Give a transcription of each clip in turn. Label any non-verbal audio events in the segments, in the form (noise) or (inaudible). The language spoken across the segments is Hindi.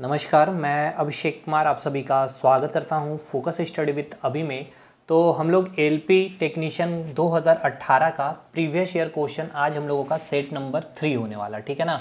नमस्कार मैं अभिषेक कुमार आप सभी का स्वागत करता हूं फोकस स्टडी विथ अभी में तो हम लोग एल पी टेक्नीशियन 2018 का प्रीवियस ईयर क्वेश्चन आज हम लोगों का सेट नंबर थ्री होने वाला ठीक है ना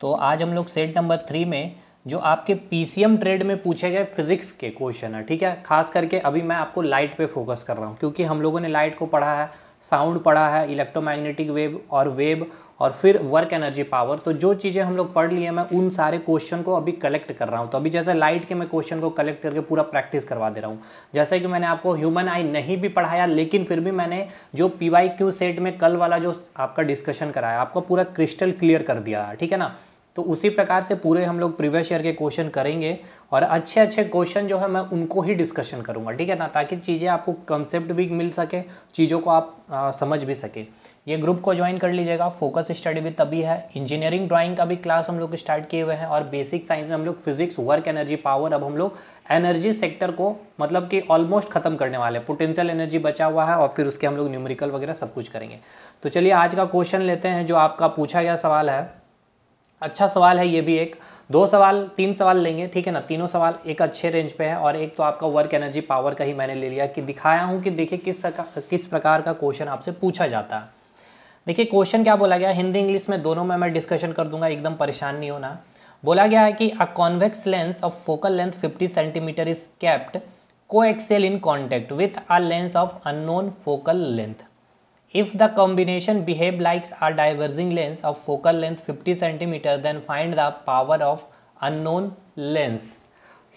तो आज हम लोग सेट नंबर थ्री में जो आपके पीसीएम ट्रेड में पूछे गए फिजिक्स के क्वेश्चन है ठीक है खास करके अभी मैं आपको लाइट पे फोकस कर रहा हूँ क्योंकि हम लोगों ने लाइट को पढ़ा है साउंड पढ़ा है इलेक्ट्रोमैग्नेटिक वेव और वेव और फिर वर्क एनर्जी पावर तो जो चीज़ें हम लोग पढ़ लिए मैं उन सारे क्वेश्चन को अभी कलेक्ट कर रहा हूँ तो अभी जैसे लाइट के मैं क्वेश्चन को कलेक्ट करके पूरा प्रैक्टिस करवा दे रहा हूँ जैसे कि मैंने आपको ह्यूमन आई नहीं भी पढ़ाया लेकिन फिर भी मैंने जो पी सेट में कल वाला जो आपका डिस्कशन कराया आपका पूरा क्रिस्टल क्लियर कर दिया ठीक है ना तो उसी प्रकार से पूरे हम लोग प्रीवियस ईयर के क्वेश्चन करेंगे और अच्छे अच्छे क्वेश्चन जो है मैं उनको ही डिस्कशन करूँगा ठीक है ना ताकि चीज़ें आपको कंसेप्ट भी मिल सके चीज़ों को आप आ, समझ भी सके ये ग्रुप को ज्वाइन कर लीजिएगा फोकस स्टडी भी तभी है इंजीनियरिंग ड्राइंग का भी क्लास हम लोग स्टार्ट किए हुए हैं और बेसिक साइंस में हम लोग फिजिक्स वर्क एनर्जी पावर अब हम लोग एनर्जी सेक्टर को मतलब कि ऑलमोस्ट खत्म करने वाले पोटेंशियल एनर्जी बचा हुआ है और फिर उसके हम लोग न्यूमरिकल वगैरह सब कुछ करेंगे तो चलिए आज का क्वेश्चन लेते हैं जो आपका पूछा गया सवाल है अच्छा सवाल है ये भी एक दो सवाल तीन सवाल लेंगे ठीक है ना तीनों सवाल एक अच्छे रेंज पे है और एक तो आपका वर्क एनर्जी पावर का ही मैंने ले लिया कि दिखाया हूँ कि देखिए किस किस प्रकार का क्वेश्चन आपसे पूछा जाता है देखिए क्वेश्चन क्या बोला गया हिंदी इंग्लिश में दोनों में मैं डिस्कशन कर दूंगा एकदम परेशान नहीं होना बोला गया है कि a convex lens of focal length 50 centimetre is kept coaxial in contact with a lens of unknown focal length if the combination behave likes are diverging lens of focal length 50 centimetre then find the power of unknown lens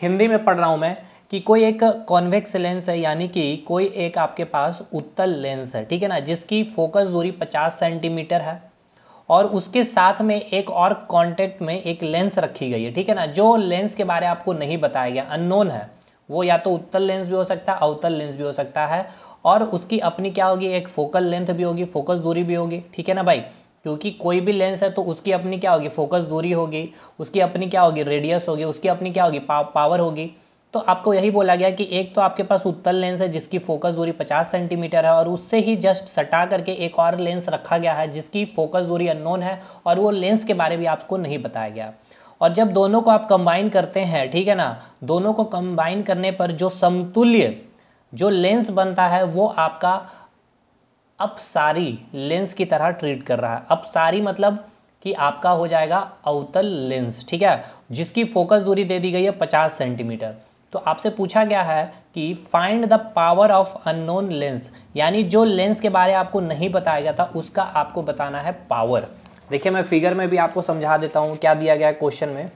Hindi में पढ़ रहा हूँ मैं कि कोई एक कॉन्वेक्स लेंस है यानी कि कोई एक आपके पास उत्तल लेंस है ठीक है ना जिसकी फोकस दूरी 50 सेंटीमीटर है और उसके साथ में एक और कांटेक्ट में एक लेंस रखी गई है ठीक है ना जो लेंस के बारे आपको नहीं बताया गया अननोन है वो या तो उत्तल लेंस भी हो सकता है अवतल लेंस भी हो सकता है और उसकी अपनी क्या होगी एक फोकल लेंथ भी होगी फोकस दूरी भी होगी ठीक है ना भाई क्योंकि कोई भी लेंस है तो उसकी अपनी क्या होगी फोकस दूरी होगी उसकी अपनी क्या होगी रेडियस होगी उसकी अपनी क्या होगी पावर होगी तो आपको यही बोला गया कि एक तो आपके पास उत्तल लेंस है जिसकी फोकस दूरी 50 सेंटीमीटर है और उससे ही जस्ट सटा करके एक और लेंस रखा गया है जिसकी फोकस दूरी अननोन है और वो लेंस के बारे में आपको नहीं बताया गया और जब दोनों को आप कंबाइन करते हैं ठीक है ना दोनों को कंबाइन करने पर जो समतुल्य जो लेंस बनता है वो आपका अपसारी लेंस की तरह ट्रीट कर रहा है अपसारी मतलब कि आपका हो जाएगा अवतल लेंस ठीक है जिसकी फोकस दूरी दे दी गई है 50 सेंटीमीटर तो आपसे पूछा गया है कि find the power of unknown lens यानी जो लेंस के बारे आपको नहीं बताया गया था उसका आपको बताना है पावर देखिए मैं फिगर में भी आपको समझा देता हूँ क्या दिया गया है क्वेश्चन में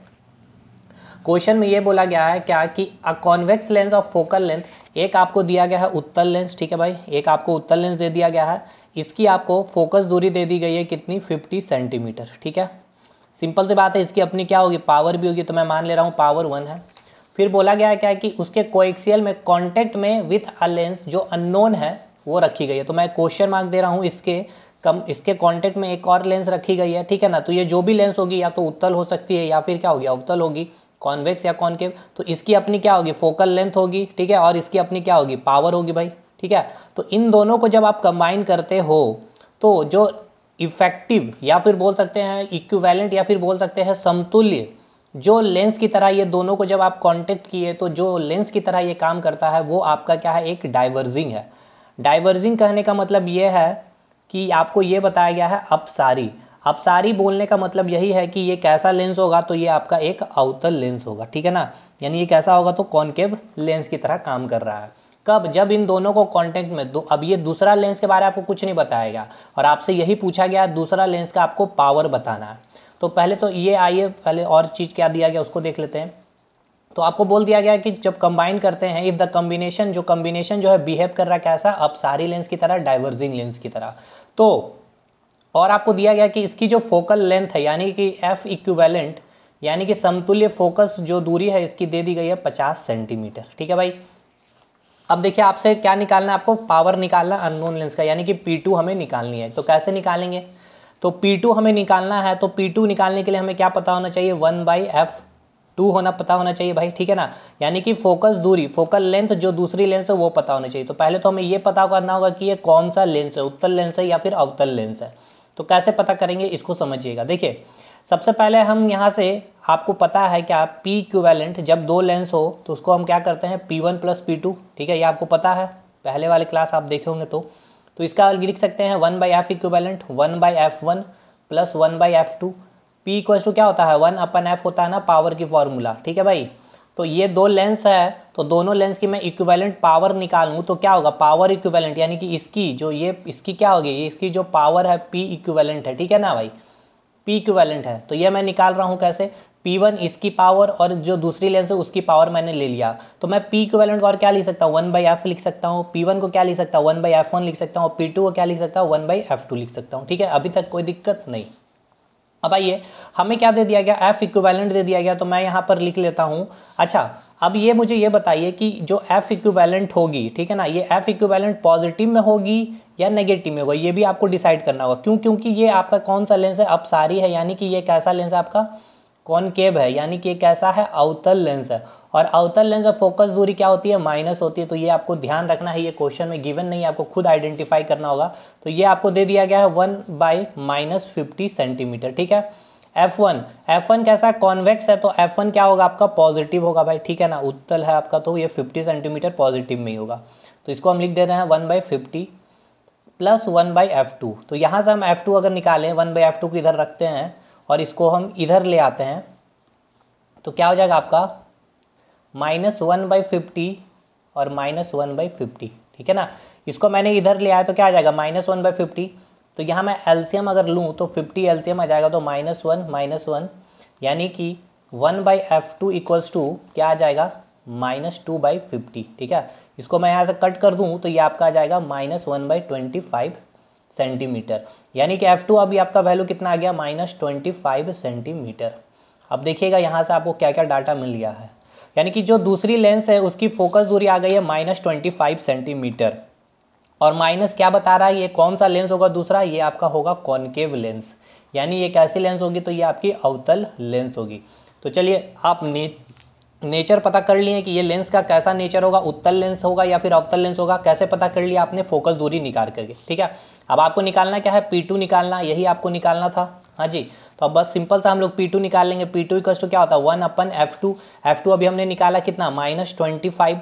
क्वेश्चन में ये बोला गया है क्या कि a convex lens of focal length एक आपको दिया गया है उत्तल लेंस ठीक है भाई एक आपको उत्तल लेंस दे दिया गया है इसकी आपको फोकस दूरी दे दी गई है कितनी 50 सेंटीमीटर ठीक है सिंपल सी बात है इसकी अपनी क्या होगी पावर भी होगी तो मैं मान ले रहा हूँ पावर वन है फिर बोला गया है क्या है कि उसके कोएक्सियल में कॉन्टेक्ट में विथ अ लेंस जो अननोन है वो रखी गई है तो मैं क्वेश्चन मार्क दे रहा हूँ इसके कम इसके कॉन्टेक्ट में एक और लेंस रखी गई है ठीक है ना तो ये जो भी लेंस होगी या तो उत्तल हो सकती है या फिर क्या होगी अवतल होगी कॉन्वेक्स या कॉन्केव तो इसकी अपनी क्या होगी फोकल लेंथ होगी ठीक है और इसकी अपनी क्या होगी पावर होगी भाई ठीक है तो इन दोनों को जब आप कंबाइन करते हो तो जो इफेक्टिव या फिर बोल सकते हैं इक्विवेलेंट या फिर बोल सकते हैं समतुल्य जो लेंस की तरह ये दोनों को जब आप कांटेक्ट किए तो जो लेंस की तरह ये काम करता है वो आपका क्या है एक डाइवर्जिंग है डाइवर्जिंग कहने का मतलब ये है कि आपको ये बताया गया है अपसारी अपसारी बोलने का मतलब यही है कि ये कैसा लेंस होगा तो ये आपका एक अवतल लेंस होगा ठीक है ना यानी ये कैसा होगा तो कॉन्केव लेंस की तरह काम कर रहा है कब जब इन दोनों को कांटेक्ट में दो अब ये दूसरा लेंस के बारे में आपको कुछ नहीं बताया गया और आपसे यही पूछा गया दूसरा लेंस का आपको पावर बताना है तो पहले तो ये आइए पहले और चीज़ क्या दिया गया उसको देख लेते हैं तो आपको बोल दिया गया कि जब कंबाइन करते हैं इफ़ द कम्बिनेशन जो कम्बिनेशन जो है बिहेव कर रहा है कैसा सारी लेंस की तरह डाइवर्जिंग लेंस की तरह तो और आपको दिया गया कि इसकी जो फोकल लेंथ है यानी कि एफ इक्वेलेंट यानी कि समतुल्य फोकस जो दूरी है इसकी दे दी गई है पचास सेंटीमीटर ठीक है भाई अब देखिए आपसे क्या निकालना है आपको पावर निकालना अननोन लेंस का यानी कि पी टू हमें निकालनी है तो कैसे निकालेंगे तो P2 हमें निकालना है तो P2 निकालने के लिए हमें क्या पता होना चाहिए वन बाई एफ टू होना पता होना चाहिए भाई ठीक है ना यानी कि फोकस दूरी फोकल लेंथ जो दूसरी लेंस है वो पता होना चाहिए तो पहले तो हमें ये पता करना होगा कि ये कौन सा लेंस है उत्तल लेंस है या फिर अवतल लेंस है तो कैसे पता करेंगे इसको समझिएगा देखिए सबसे पहले हम यहाँ से आपको पता है क्या पी क्यूवेलेंट जब दो लेंस हो तो उसको हम क्या करते हैं P one plus P two ठीक है ये आपको पता है पहले वाले क्लास आप देखे होंगे तो तो इसका लिख सकते हैं one by F equivalent one by F one plus one by F two P equal to क्या होता है वन अपन एफ होता है ना पावर की फॉर्मूला ठीक है भाई तो ये दो लेंस है तो दोनों लेंस की मैं इक्वेलेंट पावर निकालूँ तो क्या होगा पावर इक्वेलेंट यानी कि इसकी जो ये इसकी क्या होगी इसकी जो पावर है पी इक्वेलेंट है ठीक है ना भाई पी इक्वेलेंट है तो ये मैं निकाल रहा हूँ कैसे P1 वन इसकी पावर और जो दूसरी लेंस है उसकी पावर मैंने ले लिया तो मैं पी के वैलेंट और क्या लिख सकता हूँ वन बाई एफ लिख सकता हूँ पी वन को क्या लिख सकता हूँ वन बाई एफ वन लिख सकता हूँ पी टू को क्या लिख सकता हूँ वन बाई एफ टू लिख सकता हूँ ठीक है अभी तक कोई दिक्कत नहीं अब आइए हमें क्या दे दिया गया एफ इक्वेलेंट दे दिया गया तो मैं यहाँ पर लिख लेता हूँ अच्छा अब ये मुझे ये बताइए कि जो एफ इक्वेलेंट होगी ठीक है ना ये एफ इक्वेलेंट पॉजिटिव में होगी या नेगेटिव में होगा ये भी आपको डिसाइड करना होगा क्यों क्योंकि ये आपका कौन सा लेंस है अब सारी है यानी कि ये कैसा लेंस है आपका कॉनकेव है यानी कि कैसा है अवतल लेंस है और अवतल लेंस और फोकस दूरी क्या होती है माइनस होती है तो ये आपको ध्यान रखना है ये क्वेश्चन में गिवन नहीं आपको खुद आइडेंटिफाई करना होगा तो ये आपको दे दिया गया है one by minus fifty centimetre ठीक है एफ वन एफ वन कैसा कॉन्वेक्स है तो एफ वन क्या होगा आपका पॉजिटिव होगा भाई ठीक है ना उत्तल है आपका तो ये फिफ्टी सेंटीमीटर पॉजिटिव में ही होगा तो इसको हम लिख दे रहे हैं one by fifty plus one by F two तो यहाँ से हम एफ टू अगर निकालें वन बाई एफ टू को इधर रखते हैं और इसको हम इधर ले आते हैं तो क्या हो जाएगा आपका माइनस वन बाई फिफ्टी और माइनस वन बाई फिफ्टी ठीक है ना इसको मैंने इधर ले आया तो क्या आ जाएगा माइनस वन बाई फिफ्टी तो यहाँ मैं एल्सियम अगर लूँ तो फिफ्टी एल्सियम आ जाएगा तो माइनस वन माइनस वन यानी कि one by F two equals to क्या आ जाएगा माइनस टू बाई फिफ्टी ठीक है इसको मैं यहाँ से कट कर दूँ तो ये आपका आ जाएगा minus one by twenty five centimetre यानी कि F2 अभी आपका वैल्यू कितना आ गया माइनस ट्वेंटी फाइव सेंटीमीटर अब देखिएगा यहाँ से आपको क्या क्या डाटा मिल गया है यानी कि जो दूसरी लेंस है उसकी फोकस दूरी आ गई है माइनस ट्वेंटी फाइव सेंटीमीटर और माइनस क्या बता रहा है ये कौन सा लेंस होगा दूसरा ये आपका होगा कॉनकेव लेंस यानी ये कैसी लेंस होगी तो ये आपकी अवतल लेंस होगी तो चलिए आप नेचर पता कर लिए कि ये लेंस का कैसा नेचर होगा उत्तल लेंस होगा या फिर अवतल लेंस होगा कैसे पता कर लिया आपने फोकल दूरी निकाल करके ठीक है अब आपको निकालना क्या है पी टू निकालना यही आपको निकालना था हाँ जी तो अब बस सिंपल था हम लोग पी टू निकाल लेंगे पी टू इक्वस टू क्या होता है वन अपन एफ टू एफ टू अभी हमने निकाला कितना माइनस ट्वेंटी फाइव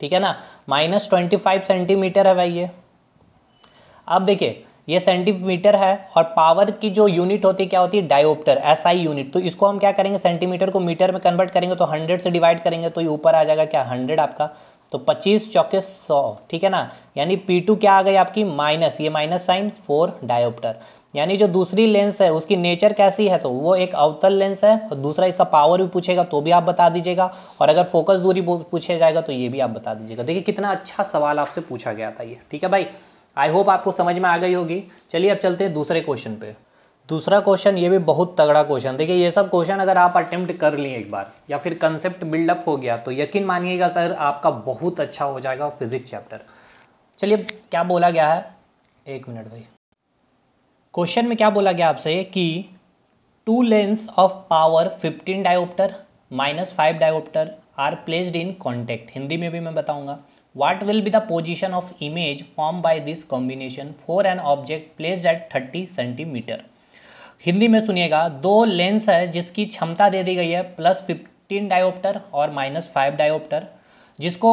ठीक है ना माइनस ट्वेंटी फाइव सेंटीमीटर है भाई ये अब देखिए ये सेंटीमीटर है और पावर की जो यूनिट होती है क्या होती है डायोप्टर एसआई यूनिट तो इसको हम क्या करेंगे सेंटीमीटर को मीटर में कन्वर्ट करेंगे तो हंड्रेड से डिवाइड करेंगे तो ये ऊपर आ जाएगा क्या हंड्रेड आपका तो पच्चीस चौके सौ ठीक है ना यानी पी टू क्या आ गई आपकी माइनस ये माइनस साइन फोर डायोप्टर यानी जो दूसरी लेंस है उसकी नेचर कैसी है तो वो एक अवतल लेंस है और दूसरा इसका पावर भी पूछेगा तो भी आप बता दीजिएगा और अगर फोकस दूरी पूछे जाएगा तो ये भी आप बता दीजिएगा देखिए कितना अच्छा सवाल आपसे पूछा गया था ये ठीक है भाई आई होप आपको समझ में आ गई होगी चलिए अब चलते हैं दूसरे क्वेश्चन पे दूसरा क्वेश्चन ये भी बहुत तगड़ा क्वेश्चन देखिए ये सब क्वेश्चन अगर आप अटेम्प्ट कर लिए एक बार या फिर कंसेप्ट बिल्डअप हो गया तो यकीन मानिएगा सर आपका बहुत अच्छा हो जाएगा फिजिक्स चैप्टर चलिए क्या बोला गया है एक मिनट भाई क्वेश्चन में क्या बोला गया आपसे कि two lens of power fifteen dioptre minus five dioptre are placed in contact Hindi में भी मैं बताऊंगा what will be the position of image formed by this combination for an object placed at 30 centimetre Hindi में सुनिएगा दो लेंस है जिसकी क्षमता दे दी गई है प्लस फिफ्टीन डायोप्टर और माइनस फाइव डायोप्टर जिसको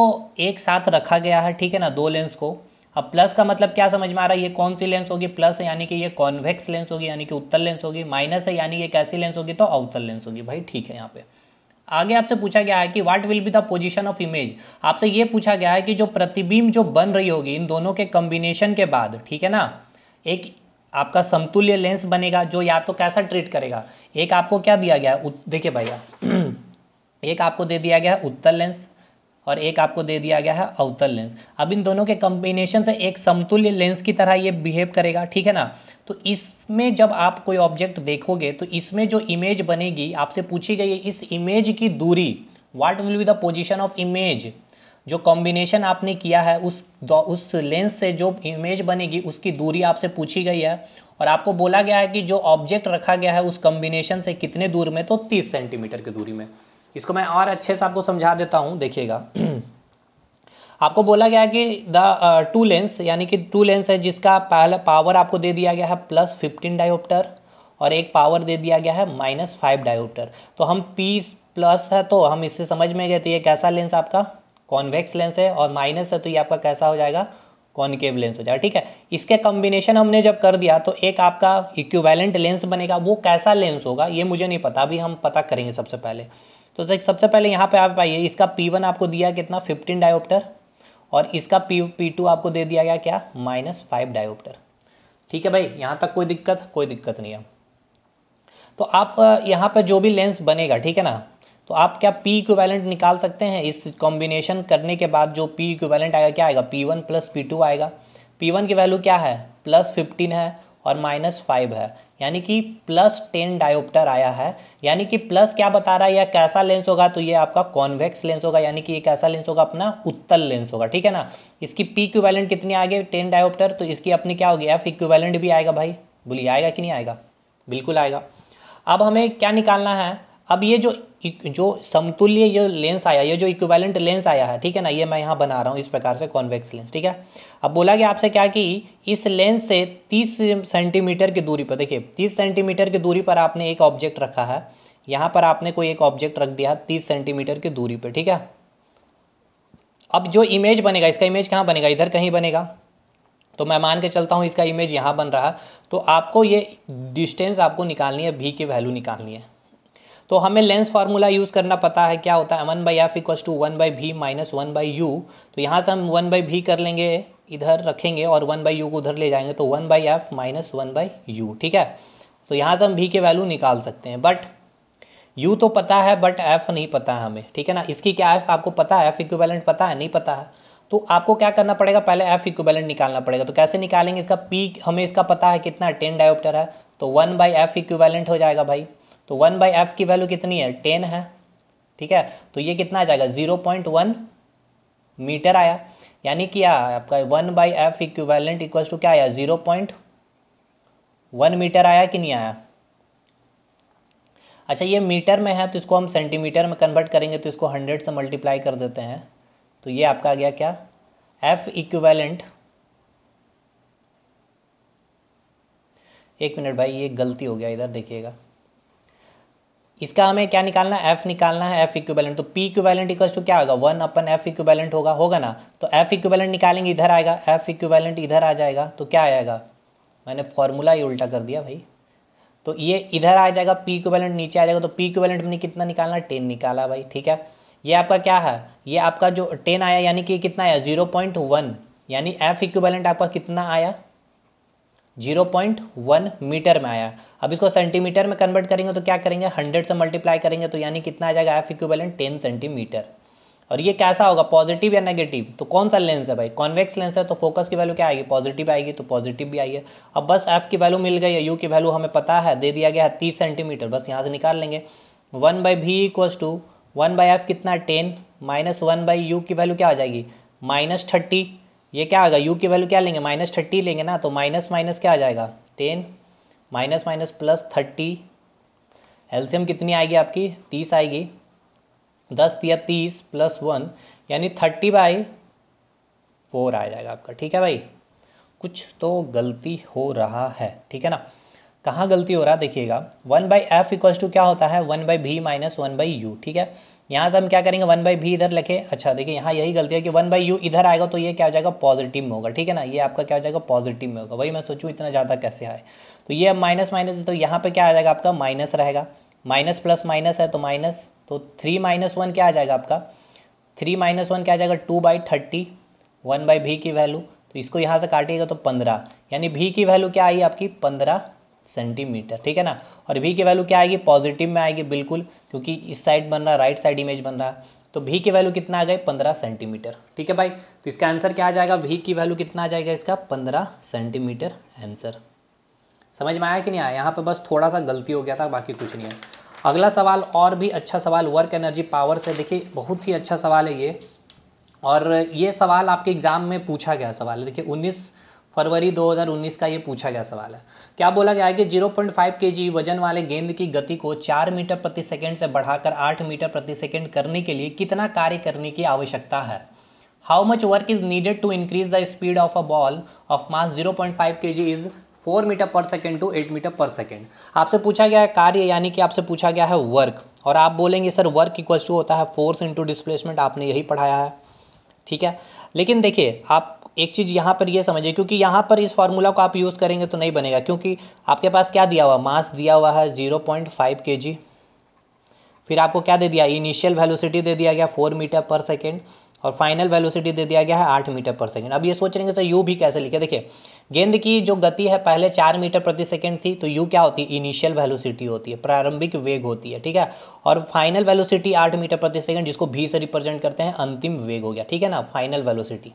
एक साथ रखा गया है ठीक है ना दो लेंस को अब प्लस का मतलब क्या समझ में आ रहा है ये कौन सी लेंस होगी प्लस है यानी कि ये कॉन्वेक्स लेंस होगी यानी कि उत्तर लेंस होगी माइनस है यानी कि कैसी लेंस होगी तो अवतल लेंस होगी भाई ठीक है यहाँ पे आगे आपसे पूछा गया है कि what will be the position of image आपसे ये पूछा गया है कि जो प्रतिबिंब जो बन रही होगी इन दोनों के कॉम्बिनेशन के बाद ठीक है ना एक आपका समतुल्य लेंस बनेगा जो या तो कैसा ट्रीट करेगा एक आपको क्या दिया गया है देखिए भैया (clears throat) एक आपको दे दिया गया है उत्तर लेंस और एक आपको दे दिया गया है अवतल लेंस अब इन दोनों के कम्बिनेशन से एक समतुल्य लेंस की तरह ये बिहेव करेगा ठीक है ना तो इसमें जब आप कोई ऑब्जेक्ट देखोगे तो इसमें जो इमेज बनेगी आपसे पूछी गई इस इमेज की दूरी what will be the position of image जो कॉम्बिनेशन आपने किया है उस उस लेंस से जो इमेज बनेगी उसकी दूरी आपसे पूछी गई है और आपको बोला गया है कि जो ऑब्जेक्ट रखा गया है उस कॉम्बिनेशन से कितने दूर में तो 30 सेंटीमीटर की दूरी में इसको मैं और अच्छे से आपको समझा देता हूँ देखिएगा (clears throat) आपको बोला गया कि द टू लेंस यानी कि टू लेंस है जिसका पहला पावर आपको दे दिया गया है प्लस फिफ्टीन डायोप्टर और एक पावर दे दिया गया है माइनस फाइव डायोप्टर तो हम पी प्लस है तो हम इससे समझ में गए तो ये कैसा लेंस आपका कॉन्वेक्स लेंस है और माइनस है तो ये आपका कैसा हो जाएगा कॉनकेव लेंस हो जाएगा ठीक है इसके कॉम्बिनेशन हमने जब कर दिया तो एक आपका इक्विवेलेंट लेंस बनेगा वो कैसा लेंस होगा ये मुझे नहीं पता अभी हम पता करेंगे सबसे पहले तो सबसे पहले यहाँ पे आप आइए इसका पी वन आपको दिया कितना फिफ्टीन डायोप्टर और इसका पी पी टू आपको दे दिया गया क्या माइनस फाइव डायोप्टर ठीक है भाई यहाँ तक कोई दिक्कत कोई दिक्कत नहीं है तो आप यहाँ पर जो भी लेंस बनेगा ठीक है ना तो आप क्या पी इक्विवेलेंट निकाल सकते हैं इस कॉम्बिनेशन करने के बाद जो पी इक्विवेलेंट आएगा क्या आएगा P one plus P two आएगा पी वन की वैल्यू क्या है प्लस फिफ्टीन है और माइनस फाइव है यानी कि प्लस टेन डायोप्टर आया है यानी कि प्लस क्या बता रहा है यह कैसा लेंस होगा तो ये आपका कॉन्वेक्स लेंस होगा यानी कि ये कैसा लेंस होगा अपना उत्तल लेंस होगा ठीक है ना इसकी पी क्यूवेलेंट कितनी आ गई टेन डायोप्टर तो इसकी अपनी क्या होगी एफ इक्वेलेंट भी आएगा भाई बोलिए आएगा कि नहीं आएगा बिल्कुल आएगा अब हमें क्या निकालना है अब ये जो जो समतुल्य ये लेंस आया ये जो इक्विवेलेंट लेंस आया है ठीक है ना ये मैं यहाँ बना रहा हूँ इस प्रकार से कॉन्वेक्स लेंस ठीक है अब बोला गया आपसे क्या कि इस लेंस से 30 सेंटीमीटर की दूरी पर देखिए 30 सेंटीमीटर की दूरी पर आपने एक ऑब्जेक्ट रखा है यहाँ पर आपने कोई एक ऑब्जेक्ट रख दिया तीस सेंटीमीटर की दूरी पर ठीक है अब जो इमेज बनेगा इसका इमेज कहाँ बनेगा इधर कहीं बनेगा तो मैं मान के चलता हूँ इसका इमेज यहाँ बन रहा तो आपको ये डिस्टेंस आपको निकालनी है भी की वैल्यू निकालनी है तो हमें लेंस फार्मूला यूज़ करना पता है क्या होता है one by F equals to one by V minus one by U तो यहाँ से हम वन बाई भी कर लेंगे इधर रखेंगे और वन बाई यू को उधर ले जाएंगे तो one by F minus one by U ठीक है तो यहाँ से हम भी के वैल्यू निकाल सकते हैं बट यू तो पता है बट एफ नहीं पता है हमें ठीक है ना इसकी क्या एफ आपको पता है एफ इक्वेलेंट पता है नहीं पता है तो आपको क्या करना पड़ेगा पहले एफ इक्विवेलेंट निकालना पड़ेगा तो कैसे निकालेंगे इसका पी हमें इसका पता है कितना टेन डायोप्टर है तो वन बाई एफ इक्विवेलेंट हो जाएगा भाई तो वन बाई एफ की वैल्यू कितनी है टेन है ठीक है तो ये कितना आ जाएगा जीरो पॉइंट वन मीटर आया यानी क्या आपका one by F equivalent equal to क्या आया जीरो पॉइंट वन मीटर आया कि नहीं आया अच्छा ये मीटर में है तो इसको हम सेंटीमीटर में कन्वर्ट करेंगे तो इसको हंड्रेड से मल्टीप्लाई कर देते हैं तो ये आपका आ गया क्या एफ इक्वेलेंट एक मिनट भाई ये गलती हो गया इधर देखिएगा इसका हमें क्या निकालना है एफ निकालना है एफ इक्वेलेंट तो पी इक्वेलेंट इक्वल टू क्या होगा वन अपन एफ इक्वेलेंट होगा होगा ना तो एफ इक्वेलेंट निकालेंगे इधर आएगा एफ इक्वेलेंट इधर आ जाएगा तो क्या आएगा मैंने फॉर्मूला ही उल्टा कर दिया भाई तो ये इधर आ जाएगा पी इक्वेलेंट नीचे आ जाएगा तो पी इक्वेलेंट मैंने कितना निकालना टेन निकाला भाई ठीक है ये आपका क्या है ये आपका जो टेन आया यानी कि कितना आया जीरो पॉइंट वन यानी एफ इक्वेलेंट आपका कितना आया जीरो पॉइंट वन मीटर में आया अब इसको सेंटीमीटर में कन्वर्ट करेंगे तो क्या करेंगे हंड्रेड से मल्टीप्लाई करेंगे तो यानी कितना आ जाएगा एफ इक्विवेलेंट टेन सेंटीमीटर और ये कैसा होगा पॉजिटिव या नेगेटिव तो कौन सा लेंस है भाई कॉन्वेक्स लेंस है तो फोकस की वैल्यू क्या आएगी पॉजिटिव आएगी तो पॉजिटिव भी आई है अब बस एफ की वैल्यू मिल गई है यू की वैल्यू हमें पता है दे दिया गया है तीस सेंटीमीटर बस यहाँ से निकाल लेंगे one by V equals to one by F कितना ten minus one by U की वैल्यू क्या आ जाएगी माइनस थर्टी ये क्या आएगा यू की वैल्यू क्या लेंगे माइनस थर्टी लेंगे ना तो माइनस माइनस क्या आ जाएगा ten minus minus plus thirty एल्शियम कितनी आएगी आपकी तीस आएगी दस या तीस प्लस वन यानी थर्टी बाई फोर आ जाएगा आपका ठीक है भाई कुछ तो गलती हो रहा है ठीक है ना कहाँ गलती हो रहा है देखिएगा one by F equals to क्या होता है one by V minus one by U ठीक है यहाँ से हम क्या करेंगे वन बाई भी इधर लिखे अच्छा देखिए यहाँ यही गलती है कि वन बाई यू इधर आएगा तो ये क्या हो जाएगा पॉजिटिव में होगा ठीक है ना ये आपका क्या हो जाएगा पॉजिटिव में होगा वही मैं सोचूँ इतना ज़्यादा कैसे आए तो ये अब माइनस माइनस तो यहाँ पर क्या आ जाएगा आपका माइनस रहेगा माइनस प्लस माइनस है तो माइनस तो थ्री माइनस वन क्या आ जाएगा आपका थ्री माइनस वन क्या आ जाएगा two by thirty one by V की वैल्यू तो इसको यहाँ से काटिएगा तो पंद्रह यानी भी की वैल्यू क्या आई आपकी पंद्रह सेंटीमीटर ठीक है ना और भी की वैल्यू क्या आएगी पॉजिटिव में आएगी बिल्कुल क्योंकि इस साइड बन रहा है राइट साइड इमेज बन रहा है तो भी की वैल्यू कितना आ गए पंद्रह सेंटीमीटर ठीक है भाई तो इसका आंसर क्या आ जाएगा भी की वैल्यू कितना आ जाएगा इसका पंद्रह सेंटीमीटर आंसर समझ में आया कि नहीं आया यहाँ पर बस थोड़ा सा गलती हो गया था बाकी कुछ नहीं है अगला सवाल और भी अच्छा सवाल वर्क एनर्जी पावर से देखिए बहुत ही अच्छा सवाल है ये और ये सवाल आपके एग्ज़ाम में पूछा गया सवाल है देखिए उन्नीस फरवरी 2019 का ये पूछा गया सवाल है क्या बोला गया है कि 0.5 केजी वजन वाले गेंद की गति को 4 मीटर प्रति सेकंड से बढ़ाकर 8 मीटर प्रति सेकंड करने के लिए कितना कार्य करने की आवश्यकता है how much work is needed to increase the speed of a ball of mass zero point five K G is four metre per second to eight metre per second आपसे पूछा गया है कार्य यानी कि आपसे पूछा गया है वर्क और आप बोलेंगे सर वर्क इक्वल टू होता है फोर्स इंटू डिस्प्लेसमेंट आपने यही पढ़ाया है ठीक है लेकिन देखिए आप एक चीज़ यहाँ पर ये यह समझिए क्योंकि यहाँ पर इस फॉर्मूला को आप यूज़ करेंगे तो नहीं बनेगा क्योंकि आपके पास क्या दिया हुआ मास दिया हुआ है जीरो पॉइंट फाइव के जी फिर आपको क्या दे दिया इनिशियल वेलोसिटी दे दिया गया फोर मीटर पर सेकेंड और फाइनल वेलोसिटी दे दिया गया है आठ मीटर पर सेकेंड अब ये सोच रहे हैं सर यू भी कैसे लिखे देखिए गेंद की जो गति है पहले चार मीटर प्रति सेकेंड थी तो यू क्या होती है इनिशियल वेलोसिटी होती है प्रारंभिक वेग होती है ठीक है और फाइनल वेलोसिटी आठ मीटर प्रति सेकेंड जिसको भी से रिप्रेजेंट करते हैं अंतिम वेग हो गया ठीक है ना फाइनल वेलोसिटी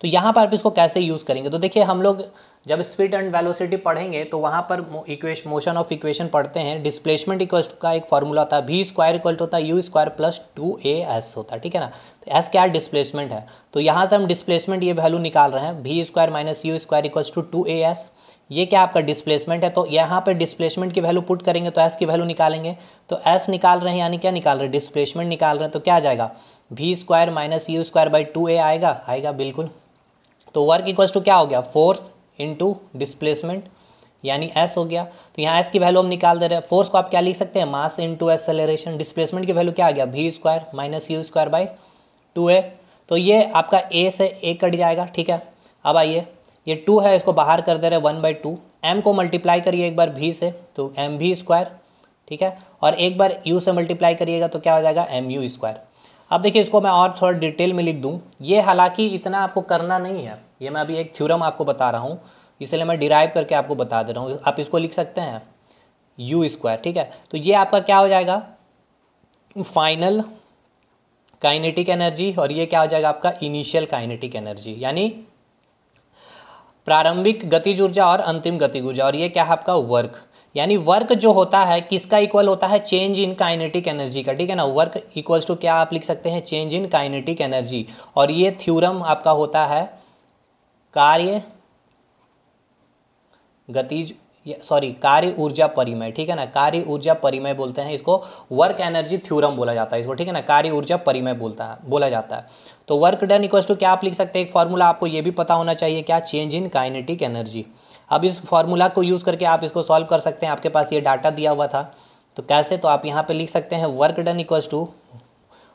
तो यहाँ पर आप इसको कैसे यूज़ करेंगे तो देखिए हम लोग जब स्पीड एंड वेलोसिटी पढ़ेंगे तो वहाँ पर इक्वेश मोशन ऑफ इक्वेशन पढ़ते हैं डिस्प्लेसमेंट इक्वल टू का एक फॉर्मूला था वी स्क्वायर इक्वल टू होता है U square plus two A S होता है ठीक है ना तो एस क्या डिस्प्लेसमेंट है तो यहाँ से हम डिस्प्लेसमेंट ये वैल्यू निकाल रहे हैं V square minus U square equal to two A S ये क्या आपका डिस्प्लेसमेंट है तो यहाँ पर डिस्प्लेसमेंट की वैल्यू पुट करेंगे तो एस की वैल्यू निकालेंगे तो एस निकाल रहे हैं यानी क्या निकाल रहे हैं डिस्प्लेसमेंट निकाल रहे हैं तो क्या आ जाएगा V square minus U square by two A आएगा आएगा बिल्कुल तो वर्क इक्वल्स टू क्या हो गया फोर्स इंटू डिस्प्लेसमेंट यानी एस हो गया तो यहाँ एस की वैल्यू हम निकाल दे रहे हैं फोर्स को आप क्या लिख सकते हैं मास इंटू एसेलरेशन डिस्प्लेसमेंट की वैल्यू क्या आ गया V square minus U square by two A तो ये आपका ए से ए कट जाएगा ठीक है अब आइए ये टू है इसको बाहर कर दे रहे वन बाई टू एम को मल्टीप्लाई करिए एक बार भी से तो एम भी स्क्वायर ठीक है और एक बार यू से मल्टीप्लाई करिएगा तो क्या हो जाएगा एम यू स्क्वायर अब देखिए इसको मैं और थोड़ा डिटेल में लिख दूँ ये हालांकि इतना आपको करना नहीं है ये मैं अभी एक थ्योरम आपको बता रहा हूँ इसलिए मैं डिराइव करके आपको बता दे रहा हूँ आप इसको लिख सकते हैं यू स्क्वायर ठीक है तो ये आपका क्या हो जाएगा फाइनल काइनेटिक एनर्जी और ये क्या हो जाएगा आपका इनिशियल काइनेटिक एनर्जी यानी प्रारंभिक गतिज ऊर्जा और अंतिम गतिज ऊर्जा और ये क्या है आपका वर्क यानी वर्क जो होता है किसका इक्वल होता है चेंज इन काइनेटिक एनर्जी का ठीक है ना वर्क इक्वल्स टू क्या आप लिख सकते हैं चेंज इन काइनेटिक एनर्जी और ये थ्योरम आपका होता है कार्य गतिज सॉरी कार्य ऊर्जा परिमय ठीक है ना कार्य ऊर्जा परिमय बोलते हैं इसको वर्क एनर्जी थ्योरम बोला जाता है इसको ठीक है ना कार्य ऊर्जा परिमय बोलता है बोला जाता है तो वर्क डन इक्वल्स टू क्या आप लिख सकते हैं एक फॉर्मूला आपको ये भी पता होना चाहिए क्या चेंज इन काइनेटिक एनर्जी अब इस फार्मूला को यूज़ करके आप इसको सॉल्व कर सकते हैं आपके पास ये डाटा दिया हुआ था तो कैसे तो आप यहाँ पे लिख सकते हैं work done equals to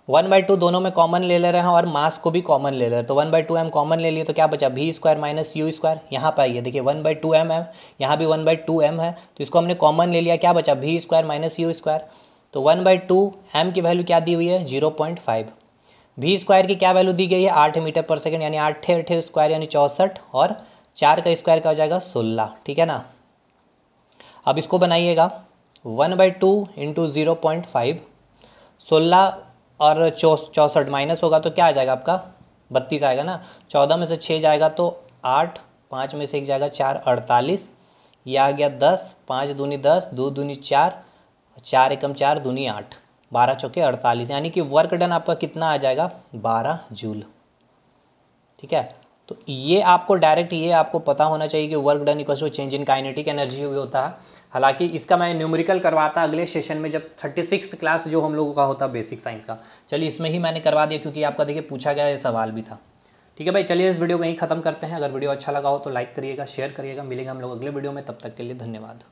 one by two दोनों में कॉमन ले ले रहे हैं और मास को भी कॉमन ले ले रहे तो one by two M common ले लिए तो क्या बचा V square minus U square यहाँ पर आइए देखिए वन बाई टू एम है यहाँ भी वन बाई टू एम है तो इसको हमने कॉमन ले लिया क्या बचा V square minus U square तो वन बाई टू एम की वैल्यू क्या दी हुई है zero point five V square की क्या वैल्यू दी गई है आठ मीटर पर सेकेंड यानी आठ अठे स्क्वायर यानी चौंसठ और चार का स्क्वायर क्या हो जाएगा सोलह ठीक है ना अब इसको बनाइएगा one by two into zero point five सोलह और चौसठ माइनस होगा तो क्या आ जाएगा आपका बत्तीस आएगा ना चौदह में से छः जाएगा तो आठ पाँच में से एक जाएगा चार अड़तालीस यह आ गया दस पाँच दूनी दस दो दूनी चार चार एकम चार दूनी आठ बारह चौके अड़तालीस यानी कि वर्क डन आपका कितना आ जाएगा बारह जूल ठीक है तो ये आपको डायरेक्ट ये आपको पता होना चाहिए कि work done equal to change in kinetic energy भी होता है हालांकि इसका मैं न्यूमेरिकल करवाता अगले सेशन में जब थर्टी सिक्स क्लास जो हम लोगों का होता बेसिक साइंस का चलिए इसमें ही मैंने करवा दिया क्योंकि आपका देखिए पूछा गया ये सवाल भी था ठीक है भाई चलिए इस वीडियो को यहीं खत्म करते हैं अगर वीडियो अच्छा लगा हो तो लाइक करिएगा शेयर करिएगा मिलेंगे हम लोग अगले वीडियो में तब तक के लिए धन्यवाद